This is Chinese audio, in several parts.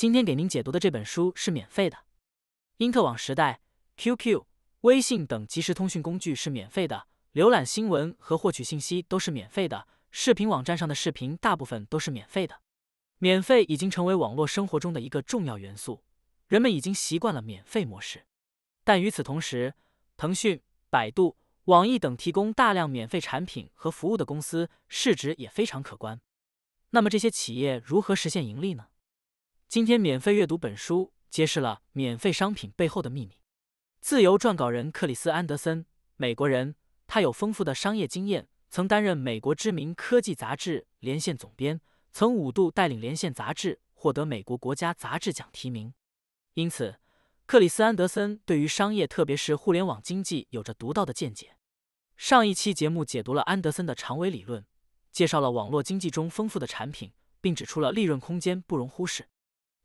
今天给您解读的这本书是免费的。因特网时代，QQ、微信等即时通讯工具是免费的，浏览新闻和获取信息都是免费的，视频网站上的视频大部分都是免费的。免费已经成为网络生活中的一个重要元素，人们已经习惯了免费模式。但与此同时，腾讯、百度、网易等提供大量免费产品和服务的公司，市值也非常可观。那么这些企业如何实现盈利呢？今天免费阅读本书，揭示了免费商品背后的秘密。自由撰稿人克里斯安德森，美国人，他有丰富的商业经验，曾担任美国知名科技杂志《连线》总编，曾五度带领《连线》杂志获得美国国家杂志奖提名。因此，克里斯安德森对于商业，特别是互联网经济，有着独到的见解。上一期节目解读了安德森的长尾理论，介绍了网络经济中丰富的产品，并指出了利润空间不容忽视。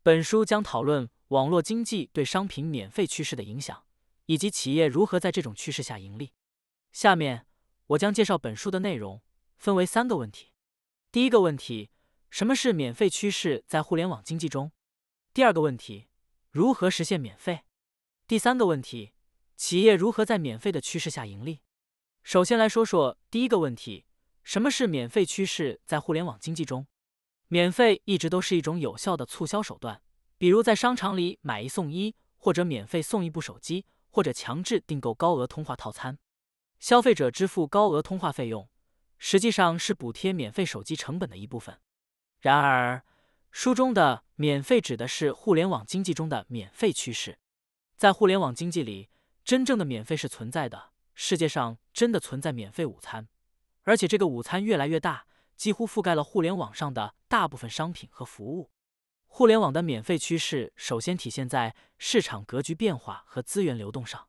本书将讨论网络经济对商品免费趋势的影响，以及企业如何在这种趋势下盈利。下面，我将介绍本书的内容，分为三个问题。第一个问题，什么是免费趋势在互联网经济中？第二个问题，如何实现免费？第三个问题，企业如何在免费的趋势下盈利？首先来说说第一个问题，什么是免费趋势在互联网经济中？免费一直都是一种有效的促销手段，比如在商场里买一送一，或者免费送一部手机，或者强制订购高额通话套餐。消费者支付高额通话费用，实际上是补贴免费手机成本的一部分。然而，书中的“免费”指的是互联网经济中的免费趋势。在互联网经济里，真正的免费是存在的，世界上真的存在免费午餐，而且这个午餐越来越大。几乎覆盖了互联网上的大部分商品和服务。互联网的免费趋势首先体现在市场格局变化和资源流动上。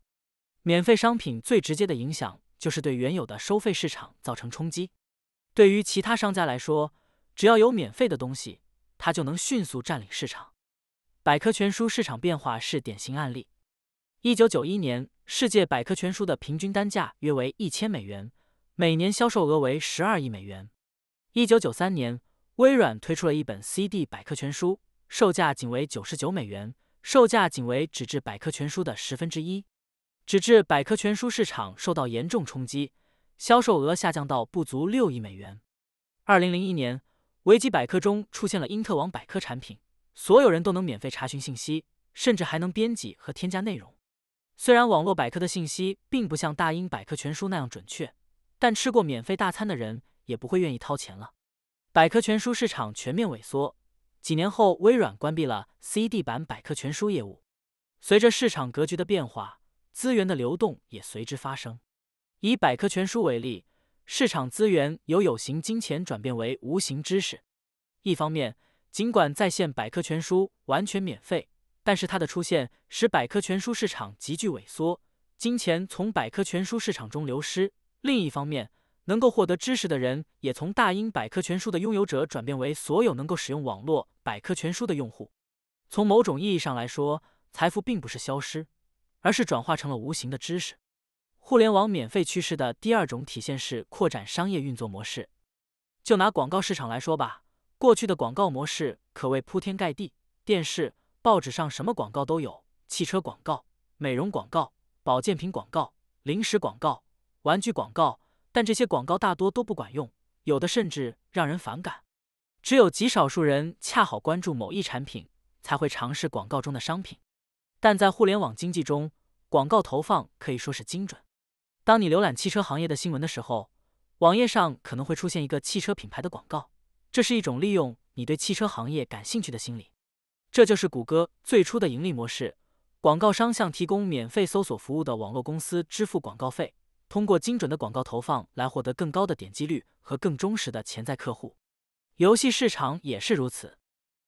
免费商品最直接的影响就是对原有的收费市场造成冲击。对于其他商家来说，只要有免费的东西，它就能迅速占领市场。百科全书市场变化是典型案例。一九九一年，世界百科全书的平均单价约为一千美元，每年销售额为十二亿美元。一九九三年，微软推出了一本 CD 百科全书，售价仅为九十九美元，售价仅为纸质百科全书的十分之一。纸质百科全书市场受到严重冲击，销售额下降到不足六亿美元。二零零一年，维基百科中出现了因特网百科产品，所有人都能免费查询信息，甚至还能编辑和添加内容。虽然网络百科的信息并不像大英百科全书那样准确，但吃过免费大餐的人。也不会愿意掏钱了。百科全书市场全面萎缩，几年后，微软关闭了 CD 版百科全书业务。随着市场格局的变化，资源的流动也随之发生。以百科全书为例，市场资源由有形金钱转变为无形知识。一方面，尽管在线百科全书完全免费，但是它的出现使百科全书市场急剧萎缩，金钱从百科全书市场中流失。另一方面，能够获得知识的人，也从大英百科全书的拥有者转变为所有能够使用网络百科全书的用户。从某种意义上来说，财富并不是消失，而是转化成了无形的知识。互联网免费趋势的第二种体现是扩展商业运作模式。就拿广告市场来说吧，过去的广告模式可谓铺天盖地，电视、报纸上什么广告都有：汽车广告、美容广告、保健品广告、零食广告、玩具广告。但这些广告大多都不管用，有的甚至让人反感。只有极少数人恰好关注某一产品，才会尝试广告中的商品。但在互联网经济中，广告投放可以说是精准。当你浏览汽车行业的新闻的时候，网页上可能会出现一个汽车品牌的广告，这是一种利用你对汽车行业感兴趣的心理。这就是谷歌最初的盈利模式：广告商向提供免费搜索服务的网络公司支付广告费。通过精准的广告投放来获得更高的点击率和更忠实的潜在客户。游戏市场也是如此。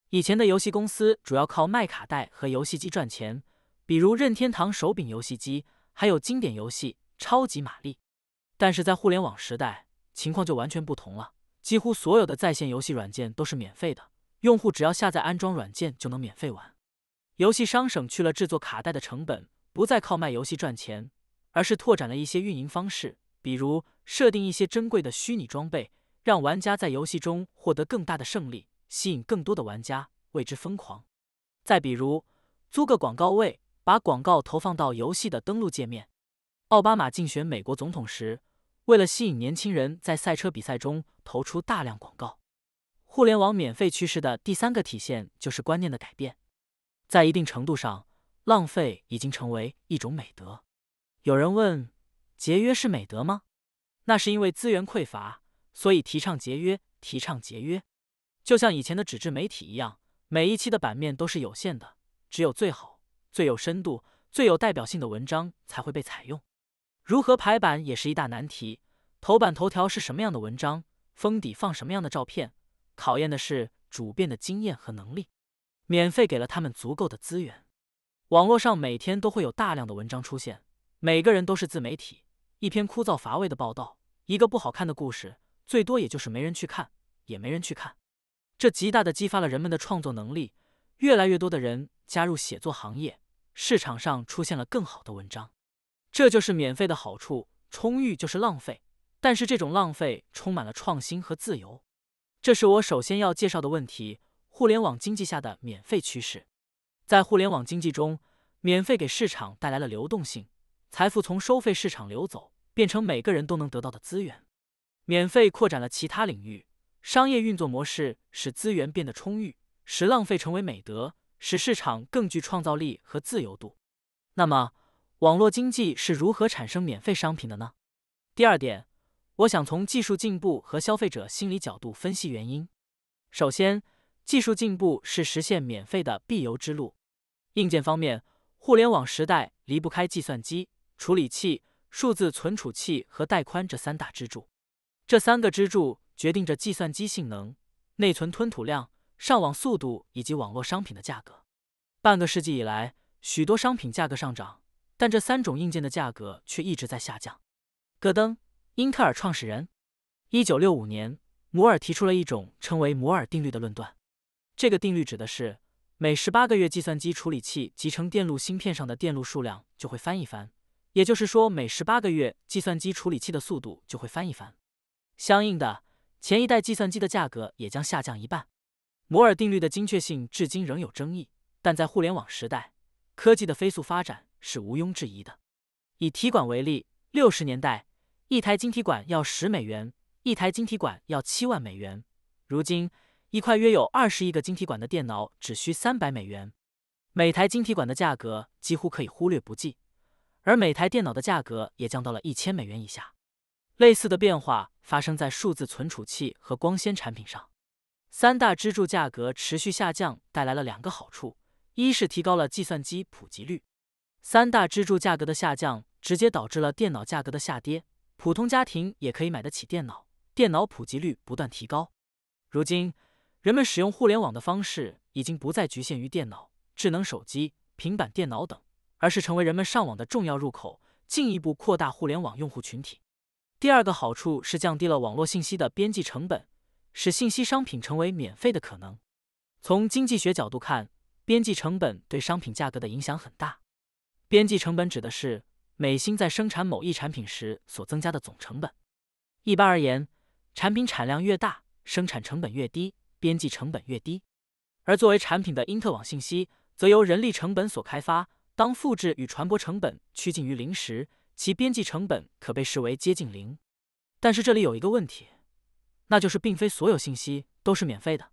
以前的游戏公司主要靠卖卡带和游戏机赚钱，比如任天堂手柄游戏机，还有经典游戏《超级玛丽》。但是在互联网时代，情况就完全不同了。几乎所有的在线游戏软件都是免费的，用户只要下载安装软件就能免费玩。游戏商省去了制作卡带的成本，不再靠卖游戏赚钱。而是拓展了一些运营方式，比如设定一些珍贵的虚拟装备，让玩家在游戏中获得更大的胜利，吸引更多的玩家为之疯狂；再比如租个广告位，把广告投放到游戏的登录界面。奥巴马竞选美国总统时，为了吸引年轻人在赛车比赛中投出大量广告。互联网免费趋势的第三个体现就是观念的改变，在一定程度上，浪费已经成为一种美德。有人问：节约是美德吗？那是因为资源匮乏，所以提倡节约，提倡节约。就像以前的纸质媒体一样，每一期的版面都是有限的，只有最好、最有深度、最有代表性的文章才会被采用。如何排版也是一大难题。头版头条是什么样的文章？封底放什么样的照片？考验的是主编的经验和能力。免费给了他们足够的资源，网络上每天都会有大量的文章出现。每个人都是自媒体，一篇枯燥乏味的报道，一个不好看的故事，最多也就是没人去看，也没人去看。这极大的激发了人们的创作能力，越来越多的人加入写作行业，市场上出现了更好的文章。这就是免费的好处，充裕就是浪费，但是这种浪费充满了创新和自由。这是我首先要介绍的问题：互联网经济下的免费趋势。在互联网经济中，免费给市场带来了流动性。财富从收费市场流走，变成每个人都能得到的资源；免费扩展了其他领域，商业运作模式使资源变得充裕，使浪费成为美德，使市场更具创造力和自由度。那么，网络经济是如何产生免费商品的呢？第二点，我想从技术进步和消费者心理角度分析原因。首先，技术进步是实现免费的必由之路。硬件方面，互联网时代离不开计算机。处理器、数字存储器和带宽这三大支柱，这三个支柱决定着计算机性能、内存吞吐量、上网速度以及网络商品的价格。半个世纪以来，许多商品价格上涨，但这三种硬件的价格却一直在下降。戈登，英特尔创始人，一九六五年，摩尔提出了一种称为摩尔定律的论断。这个定律指的是，每十八个月，计算机处理器集成电路芯片上的电路数量就会翻一番。也就是说，每十八个月，计算机处理器的速度就会翻一番，相应的，前一代计算机的价格也将下降一半。摩尔定律的精确性至今仍有争议，但在互联网时代，科技的飞速发展是毋庸置疑的。以体管为例，六十年代，一台晶体管要十美元，一台晶体管要七万美元。如今，一块约有二十亿个晶体管的电脑只需三百美元，每台晶体管的价格几乎可以忽略不计。而每台电脑的价格也降到了一千美元以下，类似的变化发生在数字存储器和光纤产品上。三大支柱价格持续下降带来了两个好处：一是提高了计算机普及率。三大支柱价格的下降直接导致了电脑价格的下跌，普通家庭也可以买得起电脑，电脑普及率不断提高。如今，人们使用互联网的方式已经不再局限于电脑、智能手机、平板电脑等。而是成为人们上网的重要入口，进一步扩大互联网用户群体。第二个好处是降低了网络信息的边际成本，使信息商品成为免费的可能。从经济学角度看，边际成本对商品价格的影响很大。边际成本指的是每星在生产某一产品时所增加的总成本。一般而言，产品产量越大，生产成本越低，边际成本越低。而作为产品的因特网信息，则由人力成本所开发。当复制与传播成本趋近于零时，其边际成本可被视为接近零。但是这里有一个问题，那就是并非所有信息都是免费的。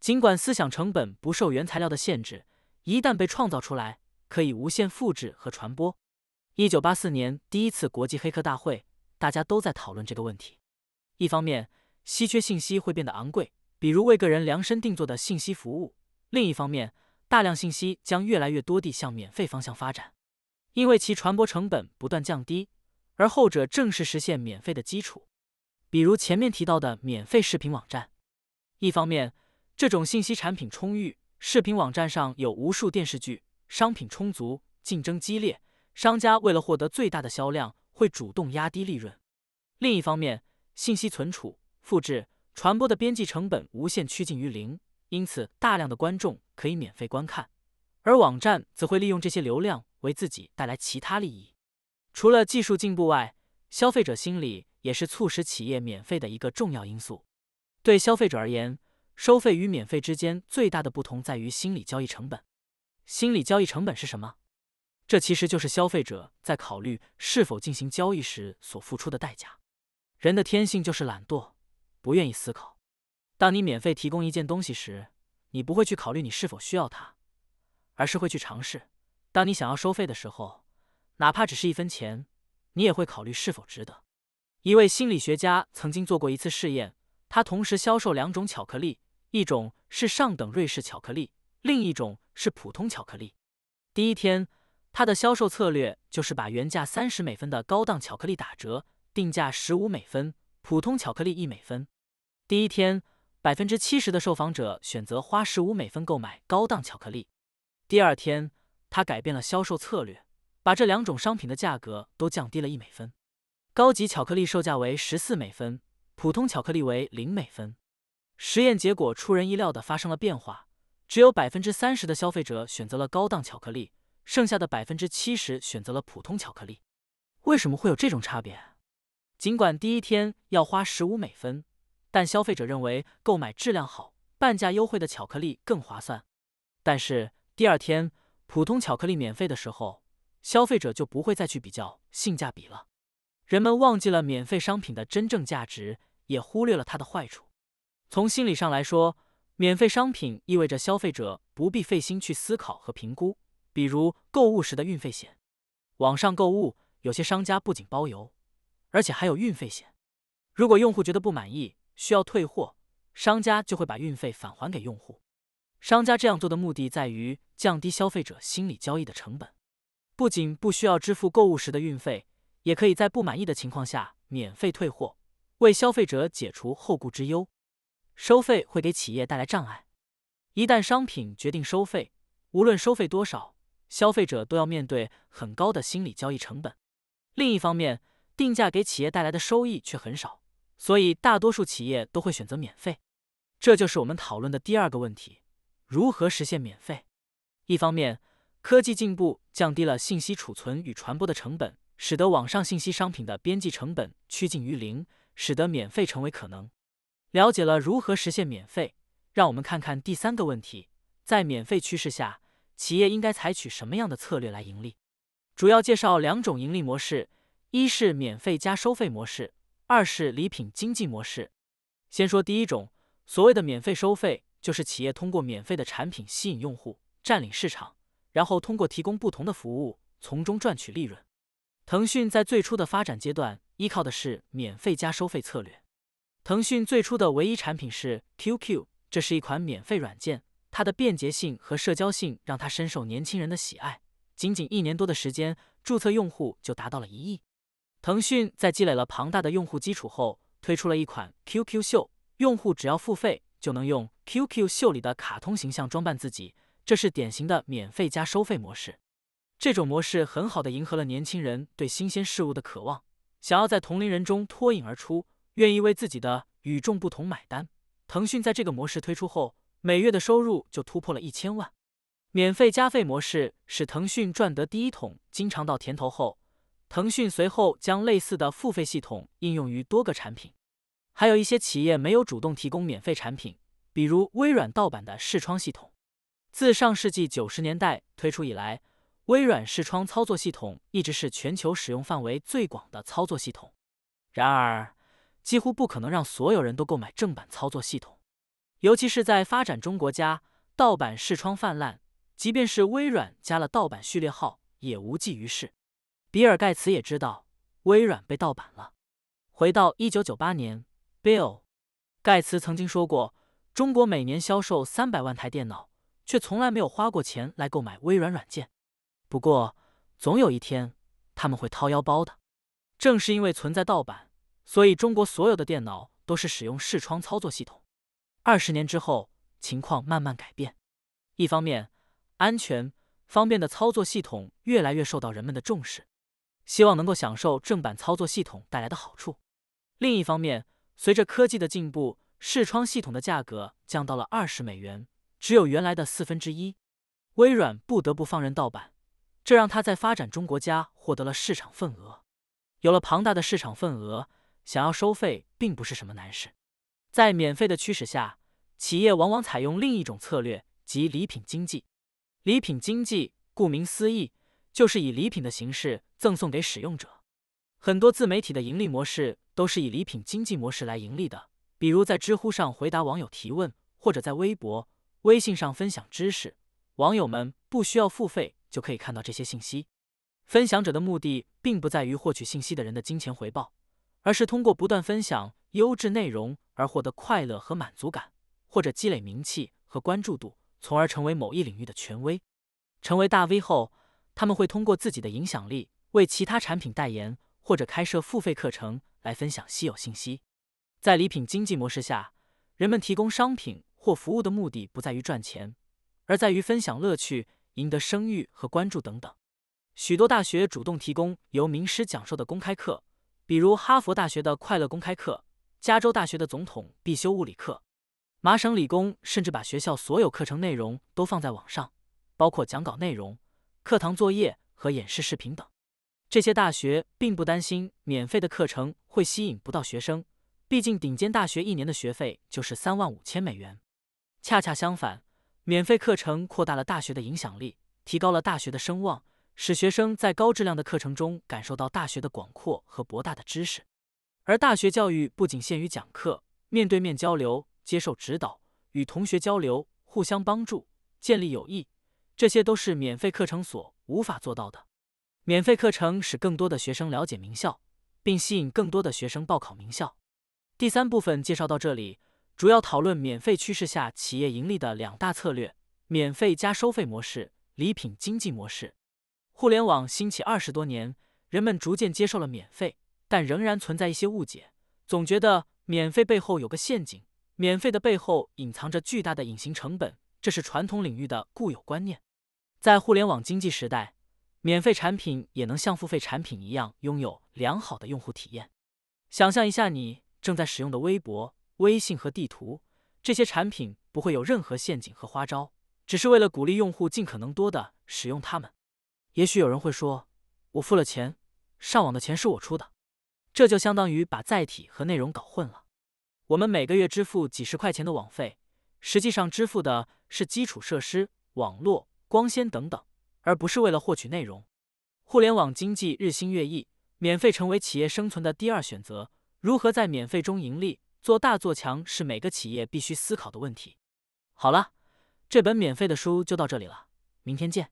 尽管思想成本不受原材料的限制，一旦被创造出来，可以无限复制和传播。一九八四年第一次国际黑客大会，大家都在讨论这个问题。一方面，稀缺信息会变得昂贵，比如为个人量身定做的信息服务；另一方面，大量信息将越来越多地向免费方向发展，因为其传播成本不断降低，而后者正是实现免费的基础。比如前面提到的免费视频网站，一方面，这种信息产品充裕，视频网站上有无数电视剧，商品充足，竞争激烈，商家为了获得最大的销量，会主动压低利润；另一方面，信息存储、复制、传播的边际成本无限趋近于零，因此大量的观众。可以免费观看，而网站则会利用这些流量为自己带来其他利益。除了技术进步外，消费者心理也是促使企业免费的一个重要因素。对消费者而言，收费与免费之间最大的不同在于心理交易成本。心理交易成本是什么？这其实就是消费者在考虑是否进行交易时所付出的代价。人的天性就是懒惰，不愿意思考。当你免费提供一件东西时，你不会去考虑你是否需要它，而是会去尝试。当你想要收费的时候，哪怕只是一分钱，你也会考虑是否值得。一位心理学家曾经做过一次试验，他同时销售两种巧克力，一种是上等瑞士巧克力，另一种是普通巧克力。第一天，他的销售策略就是把原价三十美分的高档巧克力打折，定价十五美分；普通巧克力一美分。第一天。百分之七十的受访者选择花十五美分购买高档巧克力。第二天，他改变了销售策略，把这两种商品的价格都降低了一美分，高级巧克力售价为十四美分，普通巧克力为零美分。实验结果出人意料的发生了变化，只有百分之三十的消费者选择了高档巧克力，剩下的百分之七十选择了普通巧克力。为什么会有这种差别？尽管第一天要花十五美分。但消费者认为购买质量好、半价优惠的巧克力更划算。但是第二天普通巧克力免费的时候，消费者就不会再去比较性价比了。人们忘记了免费商品的真正价值，也忽略了它的坏处。从心理上来说，免费商品意味着消费者不必费心去思考和评估，比如购物时的运费险。网上购物有些商家不仅包邮，而且还有运费险。如果用户觉得不满意，需要退货，商家就会把运费返还给用户。商家这样做的目的在于降低消费者心理交易的成本，不仅不需要支付购物时的运费，也可以在不满意的情况下免费退货，为消费者解除后顾之忧。收费会给企业带来障碍，一旦商品决定收费，无论收费多少，消费者都要面对很高的心理交易成本。另一方面，定价给企业带来的收益却很少。所以，大多数企业都会选择免费，这就是我们讨论的第二个问题：如何实现免费？一方面，科技进步降低了信息储存与传播的成本，使得网上信息商品的边际成本趋近于零，使得免费成为可能。了解了如何实现免费，让我们看看第三个问题：在免费趋势下，企业应该采取什么样的策略来盈利？主要介绍两种盈利模式：一是免费加收费模式。二是礼品经济模式。先说第一种，所谓的免费收费，就是企业通过免费的产品吸引用户，占领市场，然后通过提供不同的服务，从中赚取利润。腾讯在最初的发展阶段，依靠的是免费加收费策略。腾讯最初的唯一产品是 QQ，这是一款免费软件，它的便捷性和社交性让它深受年轻人的喜爱。仅仅一年多的时间，注册用户就达到了一亿。腾讯在积累了庞大的用户基础后，推出了一款 q q 秀，用户只要付费就能用 q q 秀里的卡通形象装扮自己，这是典型的免费加收费模式。这种模式很好的迎合了年轻人对新鲜事物的渴望，想要在同龄人中脱颖而出，愿意为自己的与众不同买单。腾讯在这个模式推出后，每月的收入就突破了一千万。免费加费模式使腾讯赚得第一桶金尝到甜头后。腾讯随后将类似的付费系统应用于多个产品，还有一些企业没有主动提供免费产品，比如微软盗版的视窗系统。自上世纪九十年代推出以来，微软视窗操作系统一直是全球使用范围最广的操作系统。然而，几乎不可能让所有人都购买正版操作系统，尤其是在发展中国家，盗版视窗泛滥。即便是微软加了盗版序列号，也无济于事。比尔·盖茨也知道微软被盗版了。回到一九九八年，Bill 盖茨曾经说过：“中国每年销售三百万台电脑，却从来没有花过钱来购买微软软件。不过，总有一天他们会掏腰包的。”正是因为存在盗版，所以中国所有的电脑都是使用视窗操作系统。二十年之后，情况慢慢改变。一方面，安全方便的操作系统越来越受到人们的重视。希望能够享受正版操作系统带来的好处。另一方面，随着科技的进步，视窗系统的价格降到了二十美元，只有原来的四分之一。微软不得不放任盗版，这让他在发展中国家获得了市场份额。有了庞大的市场份额，想要收费并不是什么难事。在免费的驱使下，企业往往采用另一种策略，即礼品经济。礼品经济，顾名思义。就是以礼品的形式赠送给使用者。很多自媒体的盈利模式都是以礼品经济模式来盈利的，比如在知乎上回答网友提问，或者在微博、微信上分享知识，网友们不需要付费就可以看到这些信息。分享者的目的并不在于获取信息的人的金钱回报，而是通过不断分享优质内容而获得快乐和满足感，或者积累名气和关注度，从而成为某一领域的权威。成为大 V 后。他们会通过自己的影响力为其他产品代言，或者开设付费课程来分享稀有信息。在礼品经济模式下，人们提供商品或服务的目的不在于赚钱，而在于分享乐趣、赢得声誉和关注等等。许多大学主动提供由名师讲授的公开课，比如哈佛大学的快乐公开课、加州大学的总统必修物理课、麻省理工甚至把学校所有课程内容都放在网上，包括讲稿内容。课堂作业和演示视频等，这些大学并不担心免费的课程会吸引不到学生，毕竟顶尖大学一年的学费就是三万五千美元。恰恰相反，免费课程扩大了大学的影响力，提高了大学的声望，使学生在高质量的课程中感受到大学的广阔和博大的知识。而大学教育不仅限于讲课、面对面交流、接受指导、与同学交流、互相帮助、建立友谊。这些都是免费课程所无法做到的。免费课程使更多的学生了解名校，并吸引更多的学生报考名校。第三部分介绍到这里，主要讨论免费趋势下企业盈利的两大策略：免费加收费模式、礼品经济模式。互联网兴起二十多年，人们逐渐接受了免费，但仍然存在一些误解，总觉得免费背后有个陷阱，免费的背后隐藏着巨大的隐形成本，这是传统领域的固有观念。在互联网经济时代，免费产品也能像付费产品一样拥有良好的用户体验。想象一下，你正在使用的微博、微信和地图这些产品不会有任何陷阱和花招，只是为了鼓励用户尽可能多的使用它们。也许有人会说，我付了钱，上网的钱是我出的，这就相当于把载体和内容搞混了。我们每个月支付几十块钱的网费，实际上支付的是基础设施网络。光纤等等，而不是为了获取内容。互联网经济日新月异，免费成为企业生存的第二选择。如何在免费中盈利、做大做强，是每个企业必须思考的问题。好了，这本免费的书就到这里了，明天见。